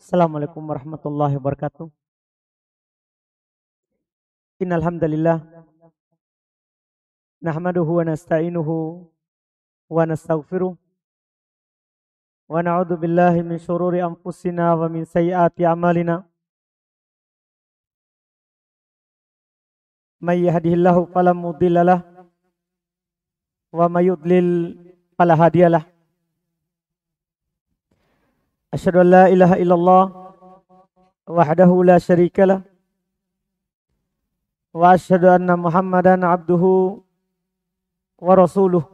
Assalamualaikum warahmatullahi wabarakatuh. Innal hamdalillah nahmaduhu wa nasta'inuhu wa nastaghfiruh wa na'udzu billahi min shururi anfusina wa min sayyiati a'malina. May yahdihillahu fala mudilla lah wa may yudlil fala hadiyalah. أشهد أن لا إله إلا الله وحده لا شريك له وأشهد أن محمدا عبده ورسوله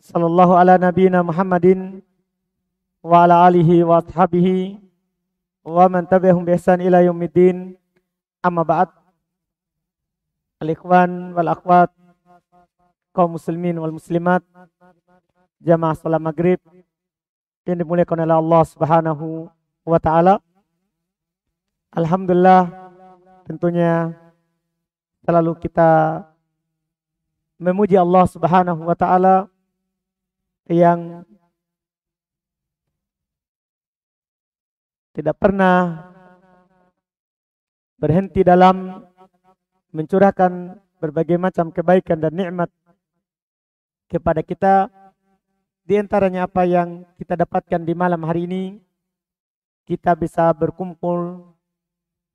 صلى الله على نبينا محمد وعلى آله وأصحابه ومن تبعهم بإحسان إلى يوم الدين أما بعد الإخوان والأخوات kaum muslimin wal muslimat jamaah salat maghrib yang dimuliakan oleh Allah Subhanahu wa taala. Alhamdulillah tentunya selalu kita memuji Allah Subhanahu wa taala yang tidak pernah berhenti dalam mencurahkan berbagai macam kebaikan dan nikmat kepada kita di antaranya apa yang kita dapatkan di malam hari ini, kita bisa berkumpul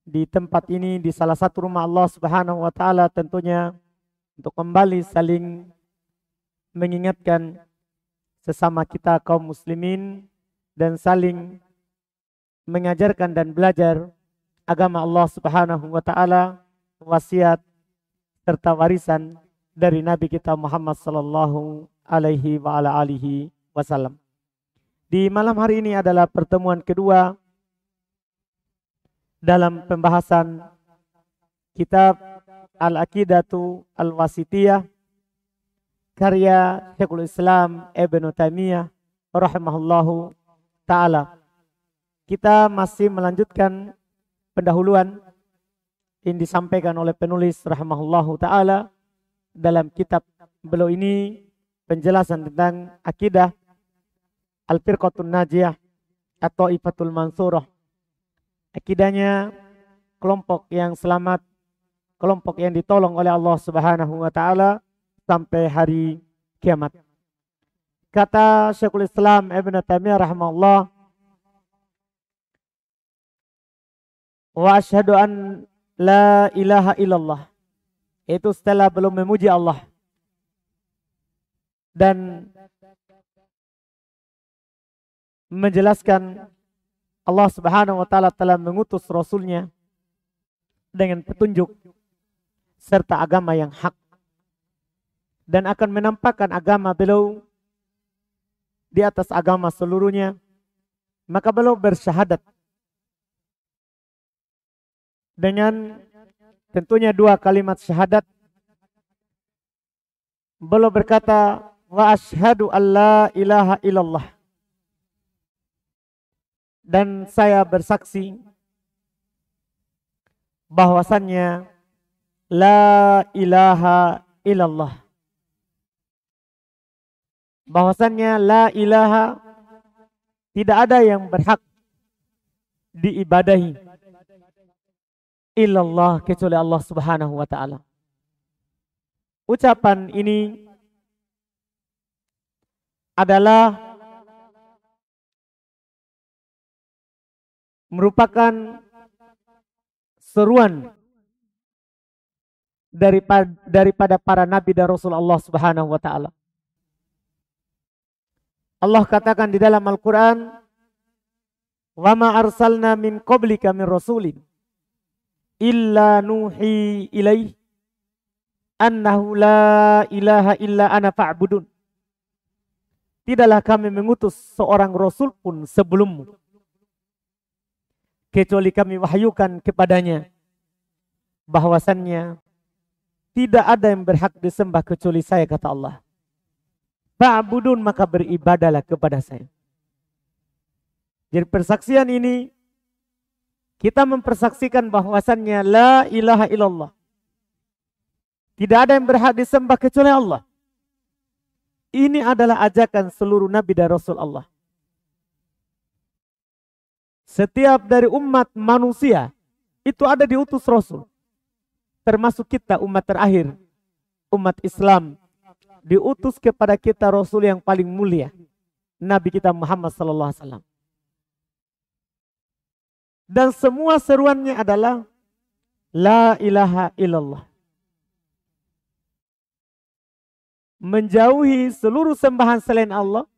di tempat ini di salah satu rumah Allah Subhanahu wa taala tentunya untuk kembali saling mengingatkan sesama kita kaum muslimin dan saling mengajarkan dan belajar agama Allah Subhanahu wa taala wasiat serta warisan dari Nabi kita Muhammad sallallahu alaihi wa ala alihi wasallam. Di malam hari ini adalah pertemuan kedua dalam pembahasan kitab Al-Aqidatu Al-Wasitiyah karya Syekhul Islam Ibn Taimiyah rahimahullahu taala. Kita masih melanjutkan pendahuluan yang disampaikan oleh penulis rahimahullahu taala dalam kitab beliau ini penjelasan tentang akidah Al-Firqatun Najiyah atau Ifatul Mansurah. Akidahnya kelompok yang selamat, kelompok yang ditolong oleh Allah Subhanahu wa taala sampai hari kiamat. Kata Syekhul Islam Ibn Taimiyah rahimahullah wa asyhadu an la ilaha illallah. Itu setelah belum memuji Allah dan menjelaskan Allah Subhanahu wa taala telah mengutus rasulnya dengan petunjuk serta agama yang hak dan akan menampakkan agama beliau di atas agama seluruhnya maka beliau bersyahadat dengan tentunya dua kalimat syahadat beliau berkata wa ashadu an la ilaha illallah. Dan saya bersaksi bahwasannya la ilaha illallah. Bahwasannya la ilaha tidak ada yang berhak diibadahi illallah kecuali Allah Subhanahu wa taala. Ucapan ini adalah merupakan seruan daripada daripada para nabi dan rasul Allah Subhanahu wa taala. Allah katakan di dalam Al-Qur'an, "Wa ma arsalna min qablika min rasulin illa nuhi ilaihi annahu la ilaha illa ana fa'budun." Tidaklah kami mengutus seorang rasul pun sebelummu. Kecuali kami wahyukan kepadanya bahwasannya tidak ada yang berhak disembah kecuali saya kata Allah. Fa'budun maka beribadalah kepada saya. Jadi persaksian ini kita mempersaksikan bahwasannya la ilaha illallah. Tidak ada yang berhak disembah kecuali Allah. Ini adalah ajakan seluruh Nabi dan Rasul Allah. Setiap dari umat manusia itu ada diutus Rasul. Termasuk kita umat terakhir, umat Islam. Diutus kepada kita Rasul yang paling mulia. Nabi kita Muhammad Sallallahu Alaihi Wasallam. Dan semua seruannya adalah La ilaha illallah. menjauhi seluruh sembahan selain Allah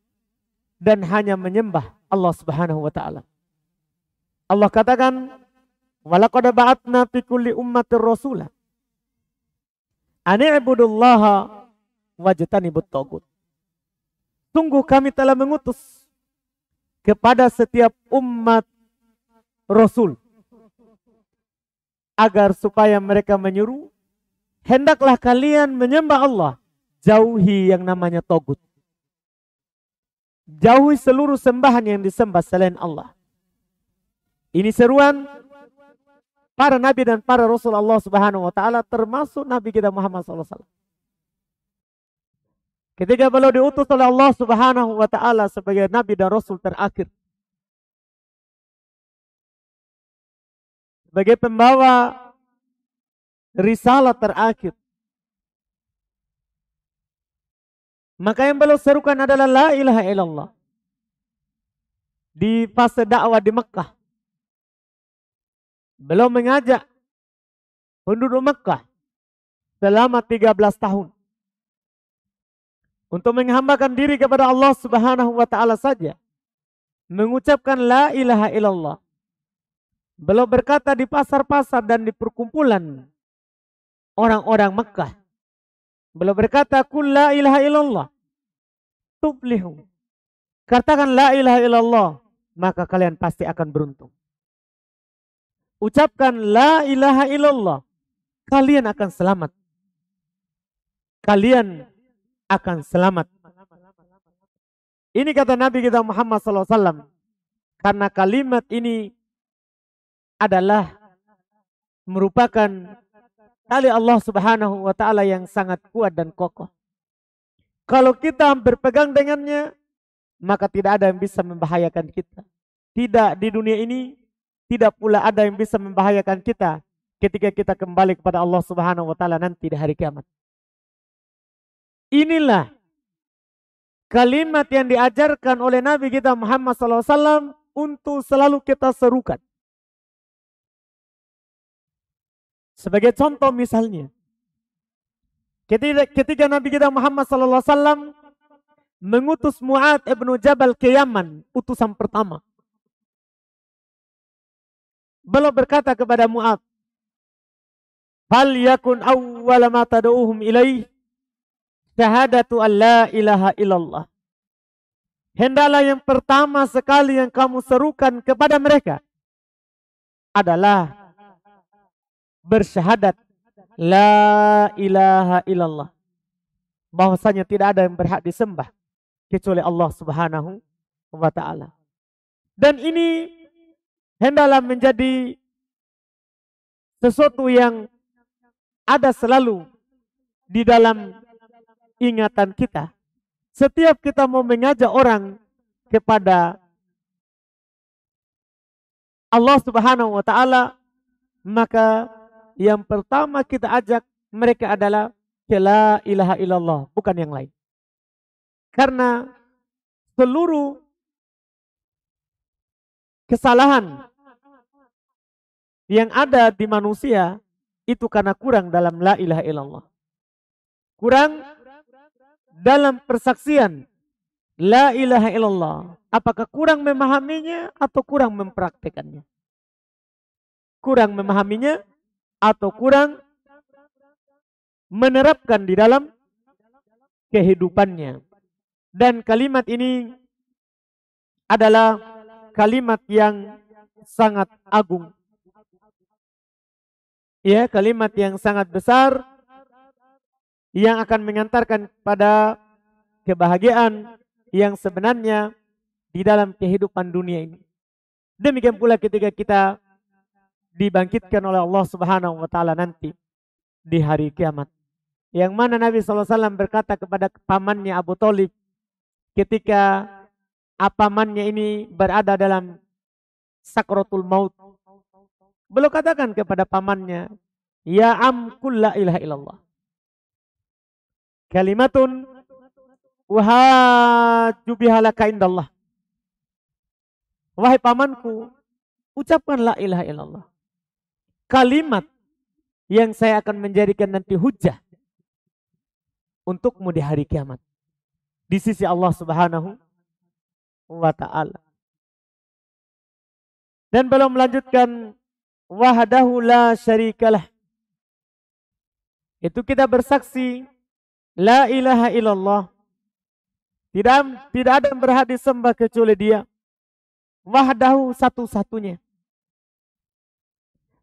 dan hanya menyembah Allah Subhanahu wa taala. Allah katakan, "Walaqad ba'atna fi kulli ummatir rasula an i'budullaha wajtanibut tagut." Sungguh kami telah mengutus kepada setiap umat rasul agar supaya mereka menyuruh hendaklah kalian menyembah Allah jauhi yang namanya togut. Jauhi seluruh sembahan yang disembah selain Allah. Ini seruan para nabi dan para rasul Allah Subhanahu wa taala termasuk nabi kita Muhammad saw Ketika beliau diutus oleh Allah Subhanahu wa taala sebagai nabi dan rasul terakhir. Sebagai pembawa risalah terakhir. Maka yang beliau serukan adalah la ilaha illallah. Di fase dakwah di Mekah. Beliau mengajak penduduk Mekah selama 13 tahun untuk menghambakan diri kepada Allah Subhanahu wa taala saja. Mengucapkan la ilaha illallah. Beliau berkata di pasar-pasar dan di perkumpulan orang-orang Mekah Beliau berkata, "Kul la ilaha illallah tublihu." Katakan la ilaha illallah, maka kalian pasti akan beruntung. Ucapkan la ilaha illallah, kalian akan selamat. Kalian akan selamat. Ini kata Nabi kita Muhammad SAW. Karena kalimat ini adalah merupakan Tali Allah subhanahu wa ta'ala yang sangat kuat dan kokoh. Kalau kita berpegang dengannya, maka tidak ada yang bisa membahayakan kita. Tidak di dunia ini, tidak pula ada yang bisa membahayakan kita ketika kita kembali kepada Allah Subhanahu wa taala nanti di hari kiamat. Inilah kalimat yang diajarkan oleh Nabi kita Muhammad SAW untuk selalu kita serukan. Sebagai contoh misalnya, ketika, Nabi kita Muhammad Sallallahu Wasallam mengutus Mu'ad Ibn Jabal ke Yaman, utusan pertama. Beliau berkata kepada Mu'ad, Fal yakun awwala ma tad'uhum ilaih syahadatu an la ilaha illallah. Hendalah yang pertama sekali yang kamu serukan kepada mereka adalah bersyahadat la ilaha illallah bahwasanya tidak ada yang berhak disembah kecuali Allah Subhanahu wa taala. Dan ini hendaklah menjadi sesuatu yang ada selalu di dalam ingatan kita. Setiap kita mau mengajak orang kepada Allah Subhanahu wa taala, maka yang pertama kita ajak mereka adalah la ilaha illallah, bukan yang lain. Karena seluruh kesalahan yang ada di manusia itu karena kurang dalam la ilaha illallah. Kurang dalam persaksian la ilaha illallah. Apakah kurang memahaminya atau kurang mempraktekannya? Kurang memahaminya atau kurang menerapkan di dalam kehidupannya. Dan kalimat ini adalah kalimat yang sangat agung. Ya, kalimat yang sangat besar yang akan mengantarkan pada kebahagiaan yang sebenarnya di dalam kehidupan dunia ini. Demikian pula ketika kita dibangkitkan oleh Allah Subhanahu wa taala nanti di hari kiamat. Yang mana Nabi SAW berkata kepada pamannya Abu Talib ketika apamannya ini berada dalam sakrotul maut. Beliau katakan kepada pamannya, Ya am la ilaha illallah. Kalimatun wahaju indallah. Wahai pamanku, ucapkan la ilaha illallah kalimat yang saya akan menjadikan nanti hujah untukmu di hari kiamat. Di sisi Allah subhanahu wa ta'ala. Dan belum melanjutkan wahdahu la syarikalah. Itu kita bersaksi la ilaha illallah. Tidak tidak ada yang berhak disembah kecuali dia. Wahdahu satu-satunya.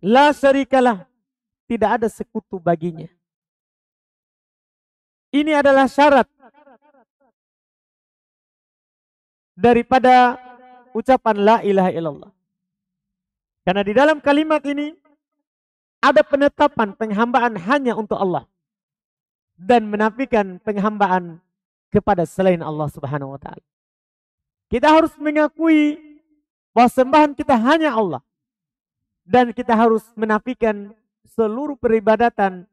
La syarikalah. Tidak ada sekutu baginya. Ini adalah syarat daripada ucapan la ilaha illallah. Karena di dalam kalimat ini ada penetapan penghambaan hanya untuk Allah dan menafikan penghambaan kepada selain Allah Subhanahu wa taala. Kita harus mengakui bahwa sembahan kita hanya Allah. Dan kita harus menafikan seluruh peribadatan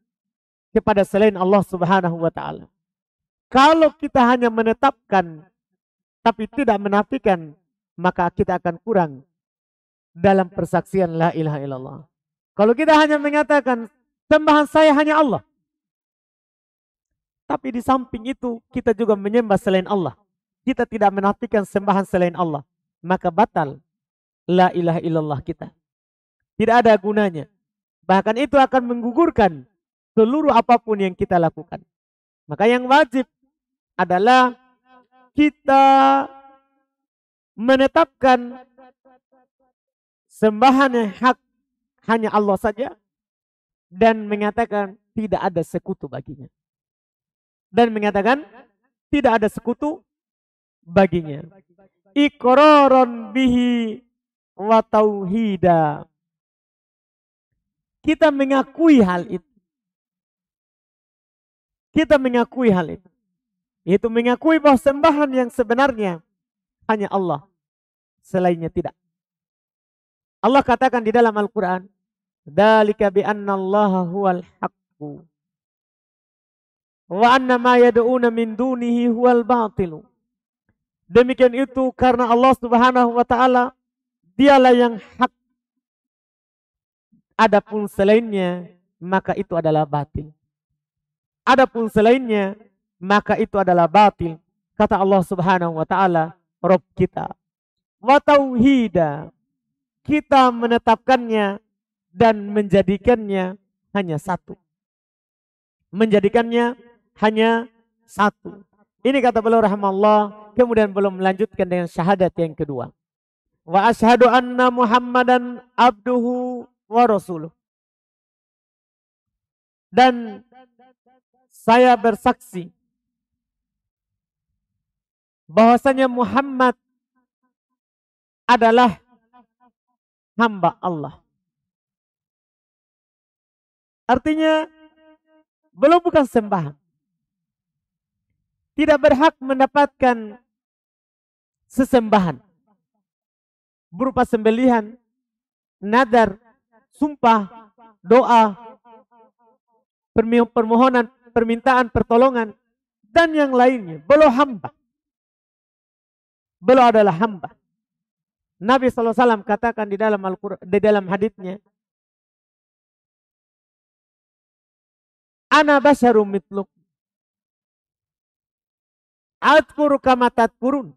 kepada selain Allah Subhanahu wa taala. Kalau kita hanya menetapkan tapi tidak menafikan, maka kita akan kurang dalam persaksian la ilaha illallah. Kalau kita hanya mengatakan sembahan saya hanya Allah. Tapi di samping itu kita juga menyembah selain Allah. Kita tidak menafikan sembahan selain Allah. Maka batal la ilaha illallah kita. Tidak ada gunanya. Bahkan itu akan menggugurkan seluruh apapun yang kita lakukan. Maka yang wajib adalah kita menetapkan sembahan yang hak hanya Allah saja dan mengatakan tidak ada sekutu baginya. Dan mengatakan tidak ada sekutu baginya. Ikororon bihi wa tauhidah. Kita mengakui hal itu. Kita mengakui hal itu. Itu mengakui bahwa sembahan yang sebenarnya hanya Allah. Selainnya tidak. Allah katakan di dalam Al-Quran. Dalika bi anna Allah huwal haqqu. Wa anna ma yadu'una min dunihi huwal batilu. Demikian itu karena Allah subhanahu wa ta'ala dialah yang hak Adapun selainnya, maka itu adalah batil. Adapun selainnya, maka itu adalah batil. Kata Allah Subhanahu wa taala, Rob kita. Wa Kita menetapkannya dan menjadikannya hanya satu. Menjadikannya hanya satu. Ini kata beliau rahmat Allah. kemudian belum melanjutkan dengan syahadat yang kedua. Wa asyhadu anna Muhammadan abduhu wa rasuluh. Dan saya bersaksi bahwasanya Muhammad adalah hamba Allah. Artinya belum bukan sembahan. Tidak berhak mendapatkan sesembahan berupa sembelihan, nadar, sumpah, doa, permohonan, permintaan, pertolongan, dan yang lainnya. Beliau hamba. Beliau adalah hamba. Nabi SAW katakan di dalam di dalam haditsnya, Ana basarum mitluk. Adkuru kamatat tadkurun.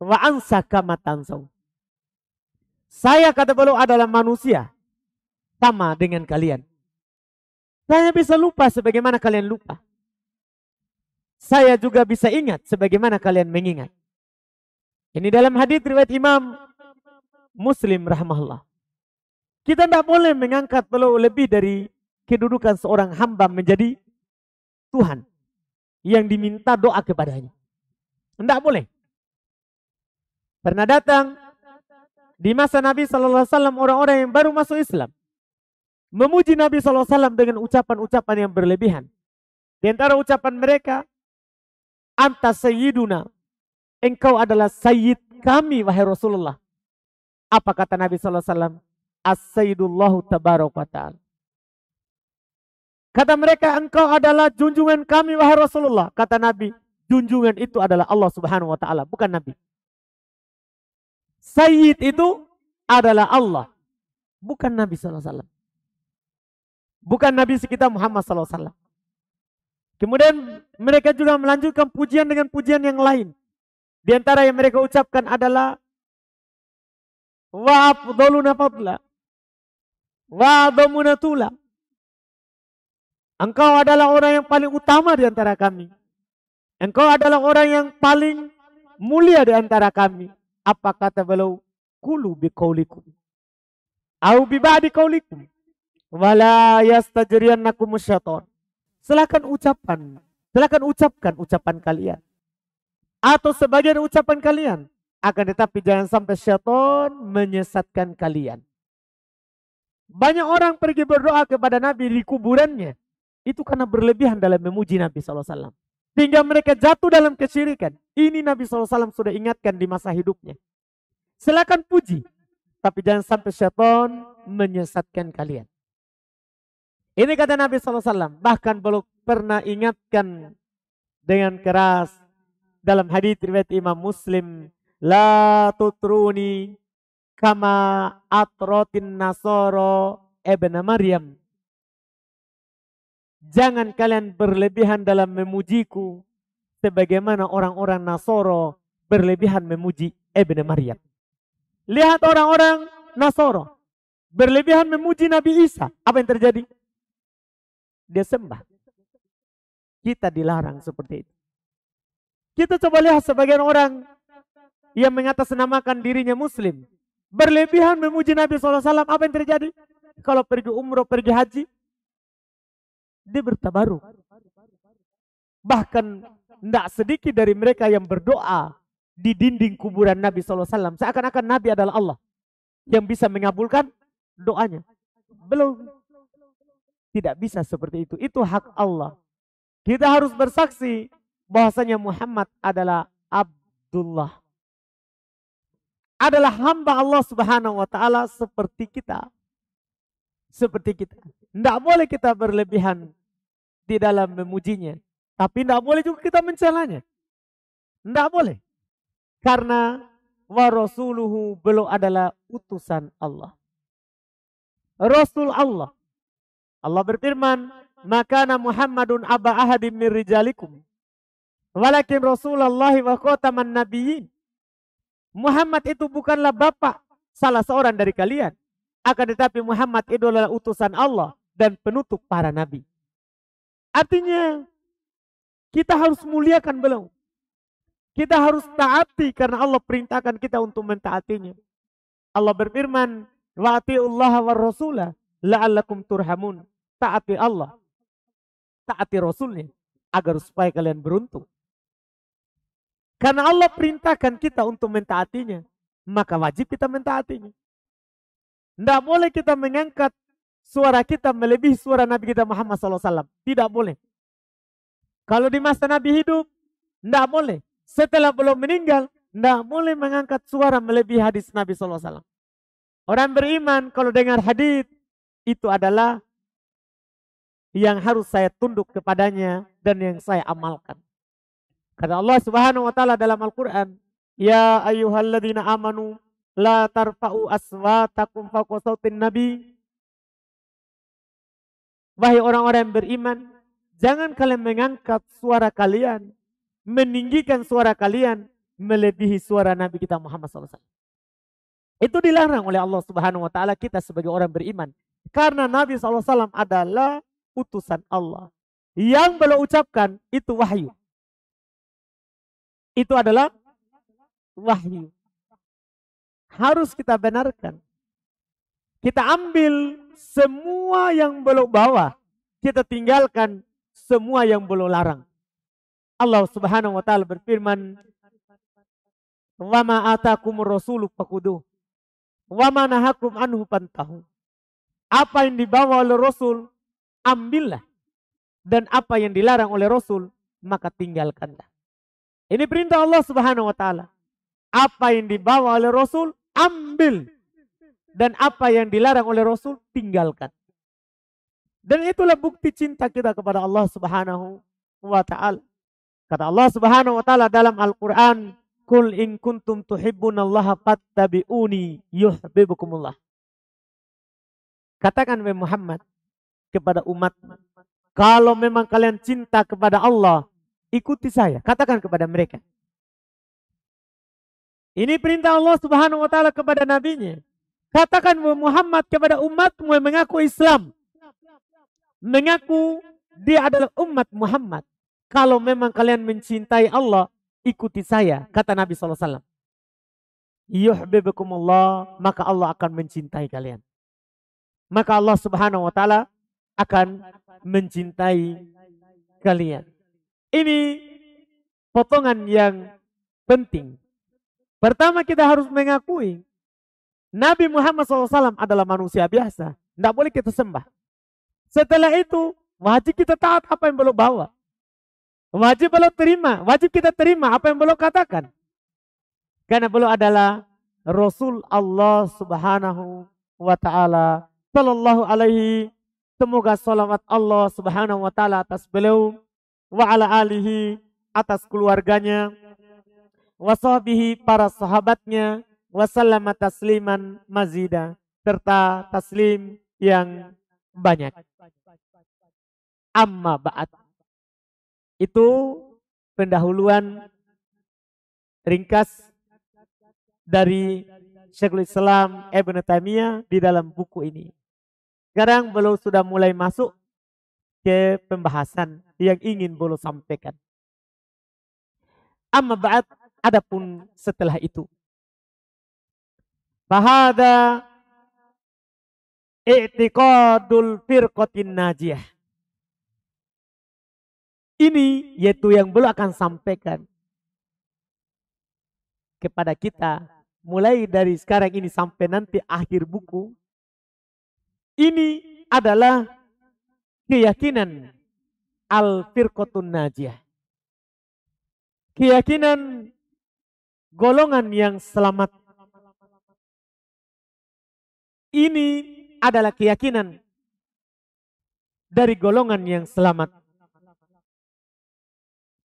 Wa ansa kamatan Saya kata beliau adalah manusia sama dengan kalian. Saya bisa lupa sebagaimana kalian lupa. Saya juga bisa ingat sebagaimana kalian mengingat. Ini dalam hadis riwayat Imam Muslim rahmahullah. Kita tidak boleh mengangkat beliau lebih dari kedudukan seorang hamba menjadi Tuhan yang diminta doa kepadanya. Tidak boleh. Pernah datang di masa Nabi saw Alaihi Wasallam orang-orang yang baru masuk Islam memuji Nabi SAW dengan ucapan-ucapan yang berlebihan. Di antara ucapan mereka, Anta sayyiduna, engkau adalah sayyid kami wahai Rasulullah. Apa kata Nabi SAW? As-sayyidullahu tabarok wa ta'ala. Kata mereka, engkau adalah junjungan kami wahai Rasulullah. Kata Nabi, junjungan itu adalah Allah subhanahu wa ta'ala, bukan Nabi. Sayyid itu adalah Allah, bukan Nabi SAW. Bukan Nabi kita Muhammad SAW. Kemudian mereka juga melanjutkan pujian dengan pujian yang lain. Di antara yang mereka ucapkan adalah wa afdaluna fadla wa adamuna tula. Engkau adalah orang yang paling utama di antara kami. Engkau adalah orang yang paling mulia di antara kami. Apa kata beliau? Kulu biqaulikum. Au bi ba'di qaulikum. Wala yastajriyannakum syaiton. Silakan ucapan. silakan ucapkan ucapan kalian. Atau sebagian ucapan kalian. Akan tetapi jangan sampai syaitan menyesatkan kalian. Banyak orang pergi berdoa kepada Nabi di kuburannya. Itu karena berlebihan dalam memuji Nabi SAW. Sehingga mereka jatuh dalam kesyirikan. Ini Nabi SAW sudah ingatkan di masa hidupnya. Silakan puji. Tapi jangan sampai syaitan menyesatkan kalian. Ini kata Nabi SAW. Bahkan belum pernah ingatkan dengan keras dalam hadis riwayat Imam Muslim. La tutruni kama atrotin nasoro ebna Maryam. Jangan kalian berlebihan dalam memujiku sebagaimana orang-orang Nasoro berlebihan memuji Ibnu Maryam. Lihat orang-orang Nasoro berlebihan memuji Nabi Isa. Apa yang terjadi? dia sembah. Kita dilarang seperti itu. Kita coba lihat sebagian orang yang mengatasnamakan dirinya muslim. Berlebihan memuji Nabi SAW. Apa yang terjadi? Kalau pergi umroh, pergi haji. Dia bertabaruk. Bahkan tidak sedikit dari mereka yang berdoa di dinding kuburan Nabi SAW. Seakan-akan Nabi adalah Allah yang bisa mengabulkan doanya. Belum tidak bisa seperti itu. Itu hak Allah. Kita harus bersaksi bahwasanya Muhammad adalah Abdullah. Adalah hamba Allah subhanahu wa ta'ala seperti kita. Seperti kita. Tidak boleh kita berlebihan di dalam memujinya. Tapi tidak boleh juga kita mencelanya. Tidak boleh. Karena wa rasuluhu beliau adalah utusan Allah. Rasul Allah. Allah berfirman, "Maka Muhammadun aba ahadim min rijalikum." Walakin Rasulullah wa Khotaman Nabiin Muhammad itu bukanlah bapak salah seorang dari kalian. Akan tetapi Muhammad itu adalah utusan Allah dan penutup para nabi. Artinya kita harus muliakan beliau. Kita harus taati karena Allah perintahkan kita untuk mentaatinya. Allah berfirman, Allah wa rasulah la'allakum turhamun." taati Allah, taati Rasulnya, agar supaya kalian beruntung. Karena Allah perintahkan kita untuk mentaatinya, maka wajib kita mentaatinya. Tidak boleh kita mengangkat suara kita melebihi suara Nabi kita Muhammad SAW. Tidak boleh. Kalau di masa Nabi hidup, tidak boleh. Setelah belum meninggal, tidak boleh mengangkat suara melebihi hadis Nabi SAW. Orang beriman kalau dengar hadis itu adalah yang harus saya tunduk kepadanya dan yang saya amalkan. Kata Allah Subhanahu wa taala dalam Al-Qur'an, "Ya ayyuhalladzina amanu la tarfa'u aswatakum fawqa sautin nabi." Wahai orang-orang yang beriman, jangan kalian mengangkat suara kalian, meninggikan suara kalian melebihi suara Nabi kita Muhammad SAW. Itu dilarang oleh Allah Subhanahu wa taala kita sebagai orang beriman. Karena Nabi SAW adalah utusan Allah. Yang beliau ucapkan itu wahyu. Itu adalah wahyu. Harus kita benarkan. Kita ambil semua yang belum bawa. Kita tinggalkan semua yang belum larang. Allah subhanahu wa ta'ala berfirman. Wama atakum rasulu fakuduh. Wama nahakum anhu pantahu. Apa yang dibawa oleh Rasul, ambillah. Dan apa yang dilarang oleh Rasul, maka tinggalkanlah. Ini perintah Allah subhanahu wa ta'ala. Apa yang dibawa oleh Rasul, ambil. Dan apa yang dilarang oleh Rasul, tinggalkan. Dan itulah bukti cinta kita kepada Allah subhanahu wa ta'ala. Kata Allah subhanahu wa ta'ala dalam Al-Quran, Kul in kuntum Allah fattabi'uni yuhbibukumullah. Katakan Muhammad, kepada umat. Kalau memang kalian cinta kepada Allah, ikuti saya. Katakan kepada mereka. Ini perintah Allah Subhanahu wa taala kepada nabinya. Katakan Muhammad kepada umatmu yang mengaku Islam. Mengaku dia adalah umat Muhammad. Kalau memang kalian mencintai Allah, ikuti saya, kata Nabi SAW. Allah maka Allah akan mencintai kalian. Maka Allah Subhanahu wa taala akan mencintai kalian. Ini potongan yang penting. Pertama kita harus mengakui Nabi Muhammad SAW adalah manusia biasa. Tidak boleh kita sembah. Setelah itu wajib kita taat apa yang belum bawa. Wajib belum terima. Wajib kita terima apa yang belum katakan. Karena beliau adalah Rasul Allah Subhanahu wa taala sallallahu alaihi Semoga salawat Allah subhanahu wa ta'ala atas beliau. Wa ala alihi atas keluarganya. Wa sahbihi para sahabatnya. Wa sallama tasliman mazida. Serta taslim yang banyak. Amma ba'at. Itu pendahuluan ringkas dari Syekhul Islam Ibn Taimiyah di dalam buku ini. Sekarang belum sudah mulai masuk ke pembahasan yang ingin belum sampaikan. Amma ba'd adapun setelah itu. Fahada i'tiqadul firqatin najiyah. Ini yaitu yang belum akan sampaikan kepada kita mulai dari sekarang ini sampai nanti akhir buku ini adalah keyakinan al-firqatun najiyah. Keyakinan golongan yang selamat. Ini adalah keyakinan dari golongan yang selamat.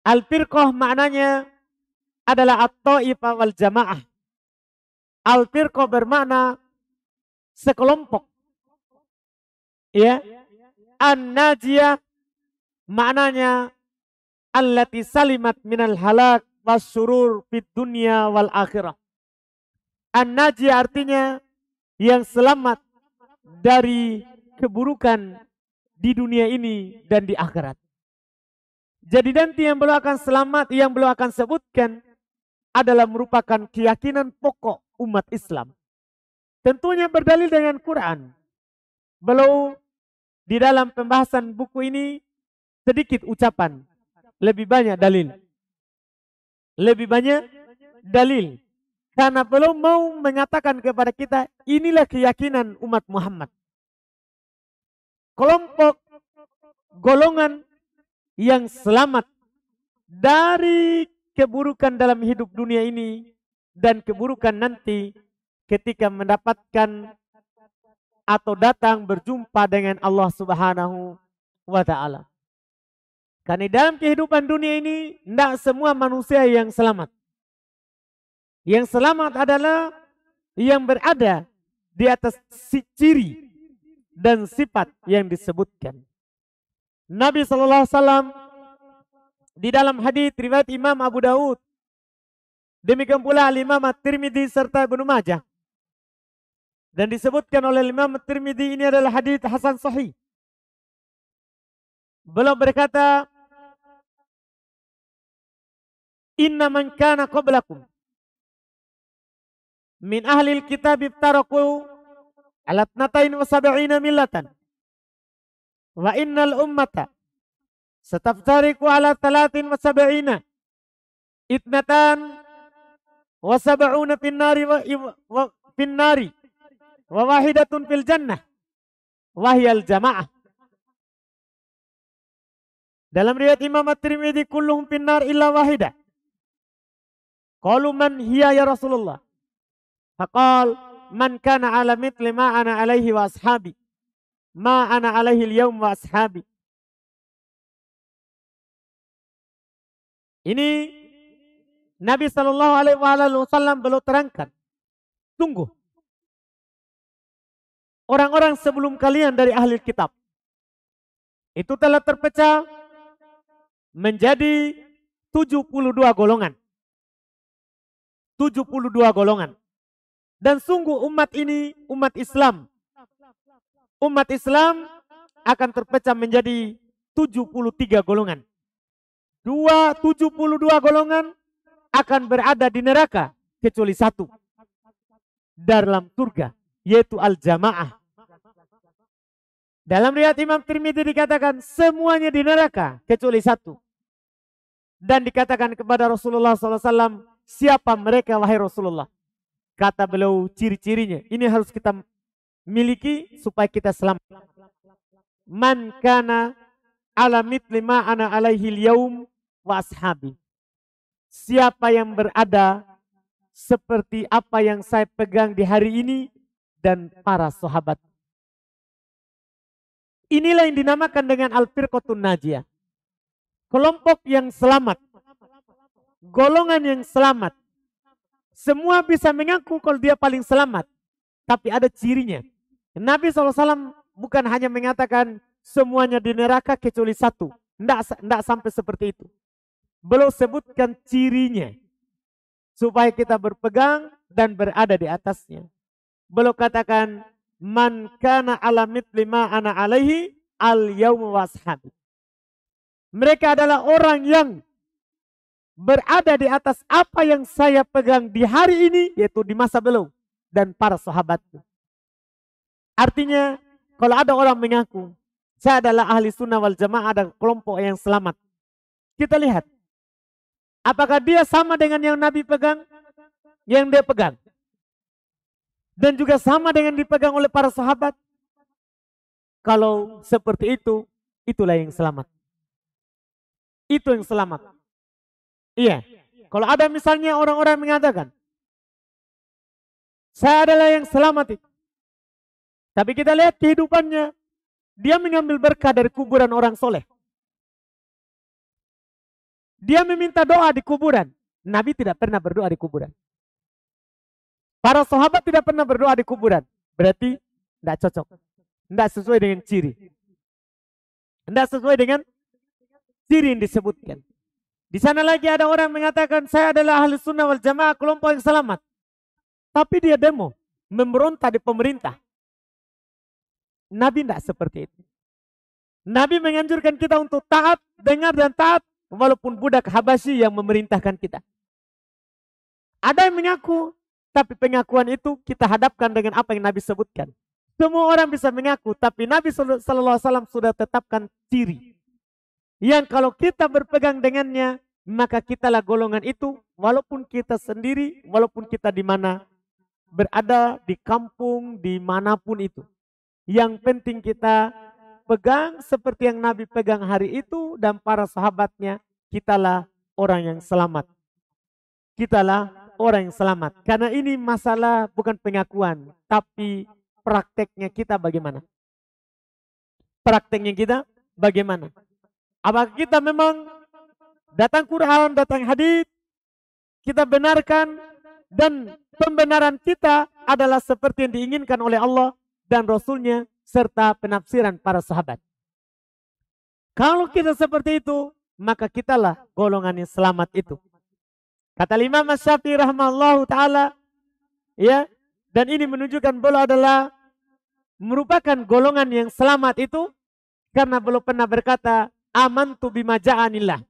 Al-firqah maknanya adalah at-ta'ifah wal jamaah. Al-firqah bermakna sekelompok Ya. An-najiyah maknanya allati salimat minal halak was surur fid dunya wal akhirah. An-naji artinya yang selamat dari keburukan di dunia ini dan di akhirat. Jadi nanti yang beliau akan selamat, yang beliau akan sebutkan adalah merupakan keyakinan pokok umat Islam. Tentunya berdalil dengan Quran. Beliau di dalam pembahasan buku ini sedikit ucapan, lebih banyak dalil. Lebih banyak dalil. Karena belum mau mengatakan kepada kita, inilah keyakinan umat Muhammad. Kelompok, golongan yang selamat dari keburukan dalam hidup dunia ini dan keburukan nanti ketika mendapatkan atau datang berjumpa dengan Allah Subhanahu wa taala. Karena dalam kehidupan dunia ini tidak semua manusia yang selamat. Yang selamat adalah yang berada di atas si ciri dan sifat yang disebutkan. Nabi Shallallahu Alaihi Wasallam di dalam hadis riwayat Imam Abu Daud, demikian pula Imam At-Tirmidzi serta Ibnu Majah dan disebutkan oleh Imam Tirmidzi ini adalah hadis hasan sahih. Beliau berkata, "Inna man kana qablakum min ahli kitab ibtaraku alat natain wa sab'ina millatan wa innal ummata sataftariku ala talatin wa sab'ina itnatan wa sab'una finnari wa, wa finnari Wa wahidatun fil jannah. Wahyal jamaah. Dalam riwayat Imam At-Tirmidzi kulluhum finnar illa wahidah. Qalu man hiya ya Rasulullah? Faqal man kana ala mithli ma ana alaihi wa ashabi. Ma ana alaihi al wa ashabi. Ini Nabi Shallallahu Alaihi Wasallam beliau terangkan. Tunggu, orang-orang sebelum kalian dari ahli kitab. Itu telah terpecah menjadi 72 golongan. 72 golongan. Dan sungguh umat ini umat Islam. Umat Islam akan terpecah menjadi 73 golongan. Dua, 72 golongan akan berada di neraka kecuali satu. Dalam surga yaitu al-jamaah dalam riwayat Imam Tirmidzi dikatakan semuanya di neraka kecuali satu. Dan dikatakan kepada Rasulullah SAW, siapa mereka wahai Rasulullah? Kata beliau ciri-cirinya. Ini harus kita miliki supaya kita selamat. Man kana ala mitli alaihi yaum wa ashabi. Siapa yang berada seperti apa yang saya pegang di hari ini dan para sahabatku. Inilah yang dinamakan dengan al-firqatun najiyah. Kelompok yang selamat. Golongan yang selamat. Semua bisa mengaku kalau dia paling selamat. Tapi ada cirinya. Nabi SAW bukan hanya mengatakan semuanya di neraka kecuali satu. Tidak, tidak sampai seperti itu. Belum sebutkan cirinya. Supaya kita berpegang dan berada di atasnya. Belum katakan man kana ala mitli ma ana alaihi al yaum Mereka adalah orang yang berada di atas apa yang saya pegang di hari ini, yaitu di masa belum, dan para sahabatku. Artinya, kalau ada orang mengaku, saya adalah ahli sunnah wal jamaah dan kelompok yang selamat. Kita lihat, apakah dia sama dengan yang Nabi pegang? Yang dia pegang. Dan juga sama dengan dipegang oleh para sahabat. Kalau seperti itu, itulah yang selamat. Itu yang selamat. Iya. Kalau ada misalnya orang-orang mengatakan, saya adalah yang selamat Tapi kita lihat kehidupannya. Dia mengambil berkah dari kuburan orang soleh. Dia meminta doa di kuburan. Nabi tidak pernah berdoa di kuburan. Para sahabat tidak pernah berdoa di kuburan. Berarti tidak cocok. Tidak sesuai dengan ciri. Tidak sesuai dengan ciri yang disebutkan. Di sana lagi ada orang mengatakan saya adalah ahli sunnah wal jamaah kelompok yang selamat. Tapi dia demo, memberontak di pemerintah. Nabi tidak seperti itu. Nabi menganjurkan kita untuk taat, dengar dan taat walaupun budak Habasyi yang memerintahkan kita. Ada yang mengaku tapi pengakuan itu kita hadapkan dengan apa yang Nabi sebutkan. Semua orang bisa mengaku, tapi Nabi Shallallahu Alaihi Wasallam sudah tetapkan ciri yang kalau kita berpegang dengannya maka kitalah golongan itu walaupun kita sendiri, walaupun kita di mana berada di kampung di manapun itu. Yang penting kita pegang seperti yang Nabi pegang hari itu dan para sahabatnya kitalah orang yang selamat. Kitalah orang yang selamat. Karena ini masalah bukan pengakuan, tapi prakteknya kita bagaimana? Prakteknya kita bagaimana? Apakah kita memang datang Quran, datang hadis, kita benarkan dan pembenaran kita adalah seperti yang diinginkan oleh Allah dan Rasulnya serta penafsiran para sahabat. Kalau kita seperti itu, maka kitalah golongan yang selamat itu. Kata Imam Syafi'i rahmallahu taala, ya, dan ini menunjukkan beliau adalah merupakan golongan yang selamat itu karena beliau pernah berkata, aman tu bimaja'anillah.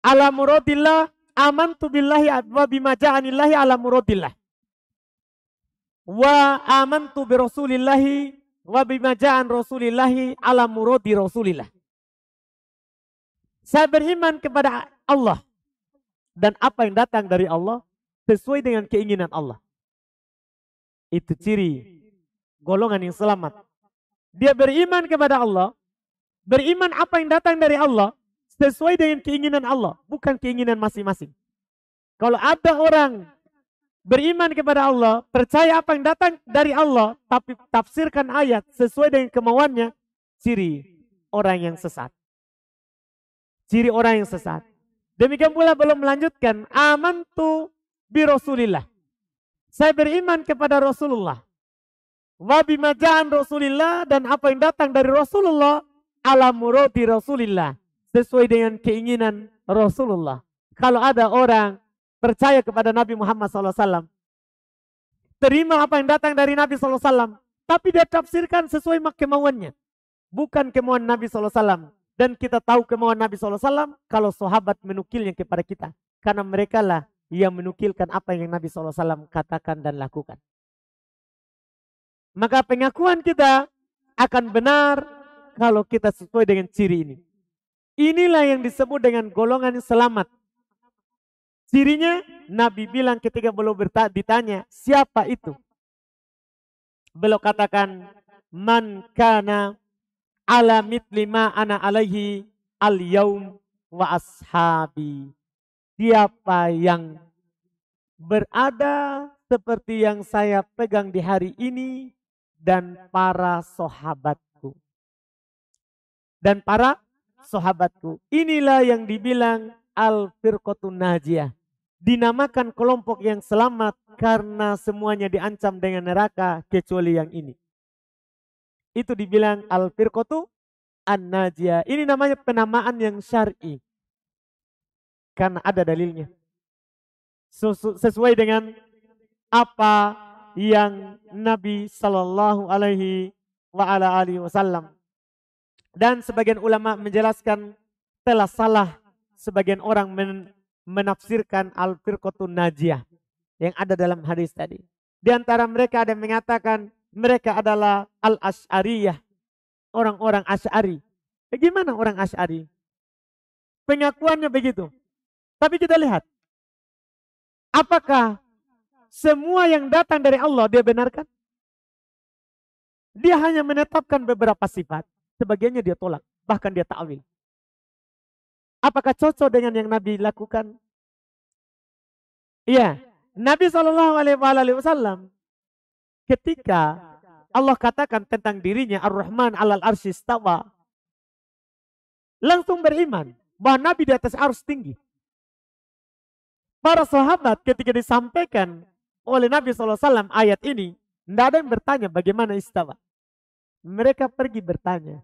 alamurodillah, aman tu billahi wa bimaja'anillahi ala Wa aman tu birasulillahi wa bimaja'an rasulillahi ala rasulillah. Saya beriman kepada Allah dan apa yang datang dari Allah sesuai dengan keinginan Allah. Itu ciri golongan yang selamat. Dia beriman kepada Allah, beriman apa yang datang dari Allah sesuai dengan keinginan Allah, bukan keinginan masing-masing. Kalau ada orang beriman kepada Allah, percaya apa yang datang dari Allah, tapi tafsirkan ayat sesuai dengan kemauannya, ciri orang yang sesat. Ciri orang yang sesat. Demikian pula belum melanjutkan. Aman Amantu bi Rasulillah. Saya beriman kepada Rasulullah. Wa majaan Rasulillah dan apa yang datang dari Rasulullah ala muradi Rasulillah. Sesuai dengan keinginan Rasulullah. Kalau ada orang percaya kepada Nabi Muhammad SAW. Terima apa yang datang dari Nabi SAW. Tapi dia tafsirkan sesuai kemauannya. Bukan kemauan Nabi SAW. Dan kita tahu kemauan Nabi SAW kalau sahabat menukilnya kepada kita. Karena mereka lah yang menukilkan apa yang Nabi SAW katakan dan lakukan. Maka pengakuan kita akan benar kalau kita sesuai dengan ciri ini. Inilah yang disebut dengan golongan yang selamat. Cirinya Nabi bilang ketika belum ditanya siapa itu. Beliau katakan man kana ala mitlima ana alaihi al yaum wa ashabi. Siapa yang berada seperti yang saya pegang di hari ini dan para sahabatku. Dan para sahabatku. Inilah yang dibilang al-firqatun najiyah. Dinamakan kelompok yang selamat karena semuanya diancam dengan neraka kecuali yang ini itu dibilang al-firqatu an najia Ini namanya penamaan yang syar'i. Karena ada dalilnya. Sesuai dengan apa yang Nabi Shallallahu Alaihi wa ala alihi wasallam. Dan sebagian ulama menjelaskan telah salah sebagian orang men menafsirkan al firqatu najiyah yang ada dalam hadis tadi. Di antara mereka ada yang mengatakan mereka adalah Al-As'ariyah. Orang-orang As'ari. Bagaimana eh, orang As'ari? Pengakuannya begitu. Tapi kita lihat. Apakah semua yang datang dari Allah dia benarkan? Dia hanya menetapkan beberapa sifat. Sebagiannya dia tolak. Bahkan dia ta'wil. Apakah cocok dengan yang Nabi lakukan? Iya. Nabi Shallallahu Alaihi Wasallam Ketika Allah katakan tentang dirinya Ar-Rahman alal arsistawa, langsung beriman bahwa Nabi di atas arus tinggi. Para sahabat ketika disampaikan oleh Nabi SAW ayat ini, tidak ada yang bertanya bagaimana istawa. Mereka pergi bertanya,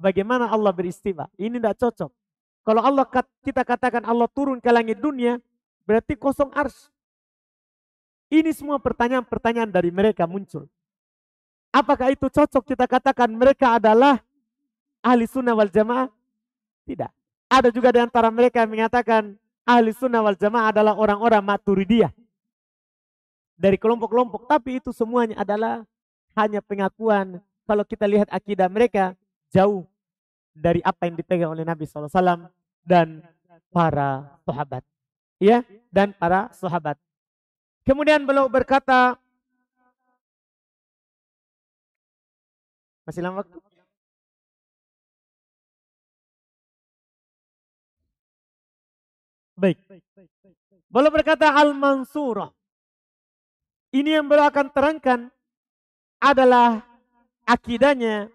bagaimana Allah beristiwa. Ini tidak cocok. Kalau Allah kita katakan Allah turun ke langit dunia, berarti kosong ars. Ini semua pertanyaan-pertanyaan dari mereka muncul. Apakah itu cocok kita katakan mereka adalah ahli sunnah wal jamaah? Tidak. Ada juga di antara mereka yang mengatakan ahli sunnah wal jamaah adalah orang-orang maturidiyah. Dari kelompok-kelompok. Tapi itu semuanya adalah hanya pengakuan. Kalau kita lihat akidah mereka jauh dari apa yang dipegang oleh Nabi SAW dan para sahabat. Ya, dan para sahabat. Kemudian beliau berkata, masih lama waktu? Baik. Beliau berkata Al-Mansurah. Ini yang beliau akan terangkan adalah akidahnya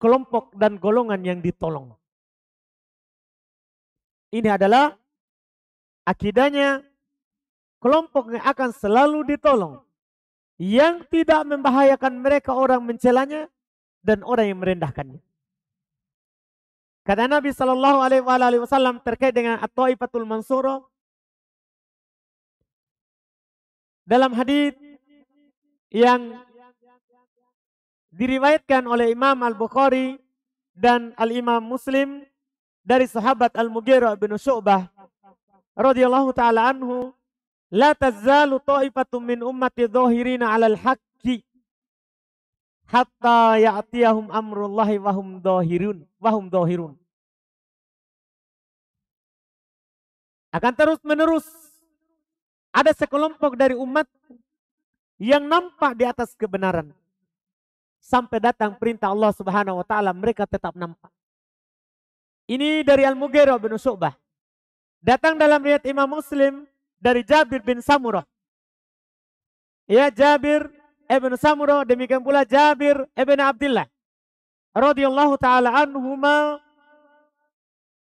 kelompok dan golongan yang ditolong. Ini adalah akidahnya kelompoknya akan selalu ditolong. Yang tidak membahayakan mereka orang mencelanya dan orang yang merendahkannya. Kata Nabi Shallallahu Alaihi Wasallam terkait dengan at-Taifatul Mansuro dalam hadis yang diriwayatkan oleh Imam Al-Bukhari dan Al-Imam Muslim dari sahabat Al-Mughirah bin Shu'bah radhiyallahu taala anhu La tazalu ta'ifatun min ummati dhahirina 'alal haqqi hatta ya'tiyahum amrullahi wa hum dhahirun wa hum dhahirun. Akan terus menerus ada sekelompok dari umat yang nampak di atas kebenaran. Sampai datang perintah Allah subhanahu wa ta'ala mereka tetap nampak. Ini dari Al-Mughirah bin Syu'bah. Datang dalam riwayat Imam Muslim dari Jabir bin Samurah. Ya Jabir ibn Samurah demikian pula Jabir ibn Abdullah Radiyallahu taala anhuma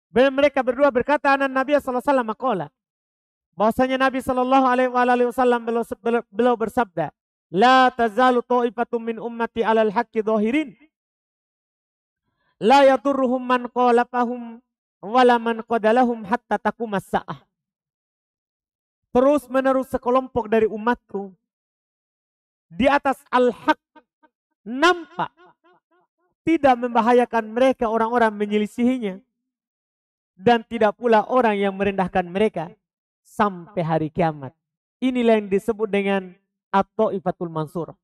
mereka berdua berkata anak Nabi sallallahu alaihi wasallam bahwasanya Nabi sallallahu alaihi wasallam beliau bersabda la تزال طائفة من ummati alal الحق ظاهرين la يضرهم من قالفهم ولا من قدلهم hatta taqumas sa'ah terus menerus sekelompok dari umatku di atas al-haq nampak tidak membahayakan mereka orang-orang menyelisihinya dan tidak pula orang yang merendahkan mereka sampai hari kiamat. Inilah yang disebut dengan atau ifatul mansur.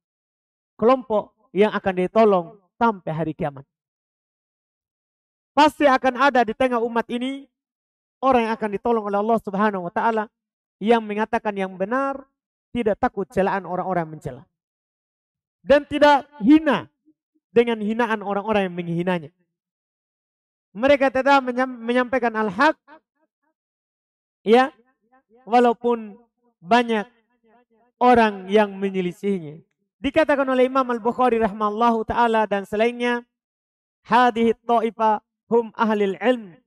Kelompok yang akan ditolong sampai hari kiamat. Pasti akan ada di tengah umat ini orang yang akan ditolong oleh Allah Subhanahu wa taala yang mengatakan yang benar, tidak takut celaan orang-orang mencela. Dan tidak hina dengan hinaan orang-orang yang menghinanya. Mereka tetap menyampaikan al-haq, ya, walaupun banyak orang yang menyelisihinya. Dikatakan oleh Imam Al-Bukhari rahmallahu taala dan selainnya, hadhihi ta'ifa hum ahli ilm.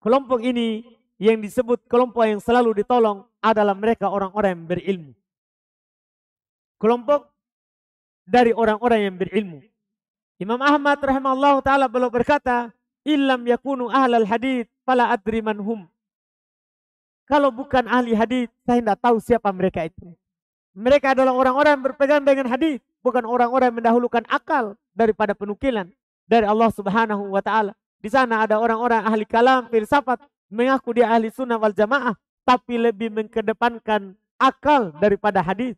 Kelompok ini yang disebut kelompok yang selalu ditolong adalah mereka orang-orang yang berilmu. Kelompok dari orang-orang yang berilmu. Imam Ahmad rahimahullah taala beliau berkata, Ilam yakunu ahlal hadith fala adri manhum. Kalau bukan ahli hadith, saya tidak tahu siapa mereka itu. Mereka adalah orang-orang yang berpegang dengan hadith, bukan orang-orang yang mendahulukan akal daripada penukilan dari Allah Subhanahu wa taala. Di sana ada orang-orang ahli kalam, filsafat, mengaku dia ahli sunnah wal jamaah, tapi lebih mengkedepankan akal daripada hadis.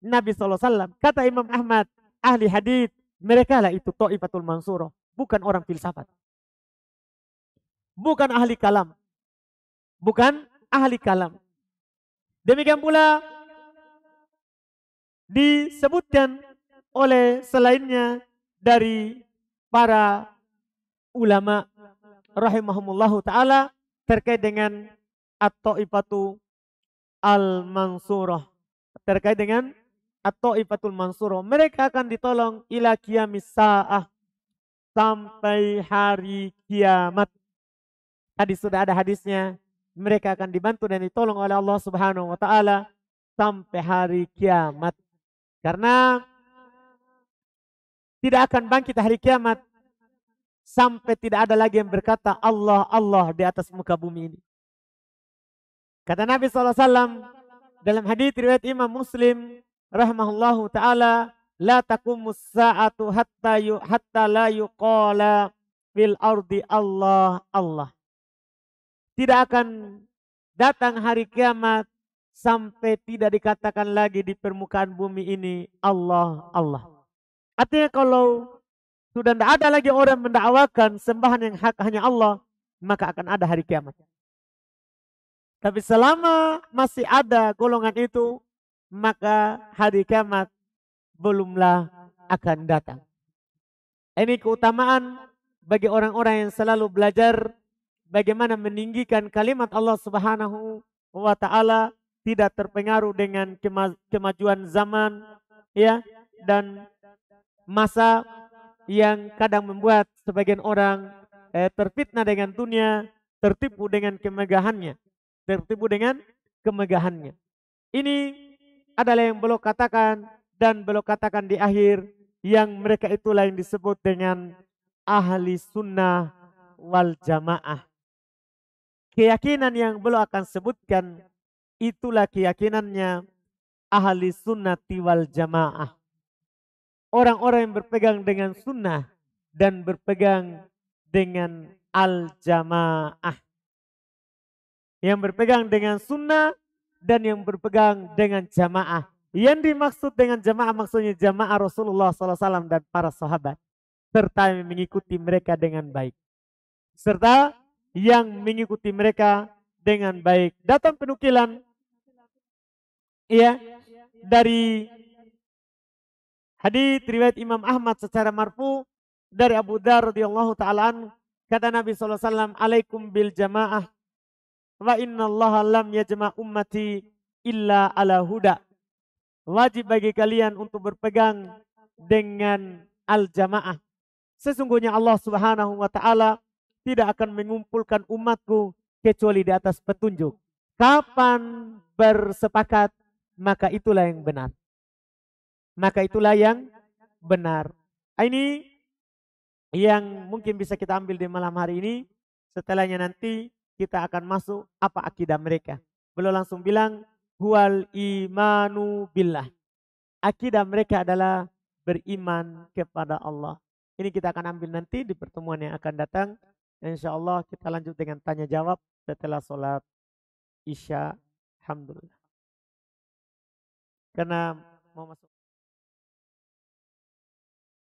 Nabi SAW, kata Imam Ahmad, ahli hadis, mereka lah itu ta'ifatul Mansuro bukan orang filsafat. Bukan ahli kalam. Bukan ahli kalam. Demikian pula disebutkan oleh selainnya dari para ulama rahimahumullahu taala terkait dengan atau taifatu Al-Mansurah. Terkait dengan atau ifatul Mansurah. Mereka akan ditolong ila kiamis Sampai hari kiamat. Tadi sudah ada hadisnya. Mereka akan dibantu dan ditolong oleh Allah subhanahu wa ta'ala. Sampai hari kiamat. Karena tidak akan bangkit hari kiamat Sampai tidak ada lagi yang berkata Allah, Allah di atas muka bumi ini. Kata Nabi SAW dalam hadis riwayat Imam Muslim rahmahullahu taala la taqumus saatu hatta yu, hatta la yuqala fil ardi Allah Allah. Tidak akan datang hari kiamat sampai tidak dikatakan lagi di permukaan bumi ini Allah Allah. Artinya kalau sudah tidak ada lagi orang mendakwakan sembahan yang hak hanya Allah, maka akan ada hari kiamat. Tapi selama masih ada golongan itu, maka hari kiamat belumlah akan datang. Ini keutamaan bagi orang-orang yang selalu belajar bagaimana meninggikan kalimat Allah Subhanahu wa taala tidak terpengaruh dengan kemajuan zaman ya dan masa yang kadang membuat sebagian orang eh, terfitnah dengan dunia, tertipu dengan kemegahannya, tertipu dengan kemegahannya. Ini adalah yang belum katakan dan belum katakan di akhir yang mereka itulah yang disebut dengan ahli sunnah wal jamaah. Keyakinan yang belum akan sebutkan itulah keyakinannya ahli sunnah wal jamaah orang-orang yang berpegang dengan sunnah dan berpegang dengan al-jamaah. Yang berpegang dengan sunnah dan yang berpegang dengan jamaah. Yang dimaksud dengan jamaah maksudnya jamaah Rasulullah SAW dan para sahabat. Serta yang mengikuti mereka dengan baik. Serta yang mengikuti mereka dengan baik. Datang penukilan iya, dari Hadis riwayat Imam Ahmad secara marfu dari Abu Dar radhiyallahu taala kata Nabi sallallahu alaihi wasallam alaikum bil jamaah wa inna Allah lam yajma ummati illa ala huda. Wajib bagi kalian untuk berpegang dengan al jamaah. Sesungguhnya Allah Subhanahu wa taala tidak akan mengumpulkan umatku kecuali di atas petunjuk. Kapan bersepakat maka itulah yang benar maka itulah yang benar. Ah, ini yang mungkin bisa kita ambil di malam hari ini. Setelahnya nanti kita akan masuk apa akidah mereka. Beliau langsung bilang, huwal imanu billah. Akidah mereka adalah beriman kepada Allah. Ini kita akan ambil nanti di pertemuan yang akan datang. Insya Allah kita lanjut dengan tanya jawab setelah sholat Isya. Alhamdulillah. Karena mau masuk.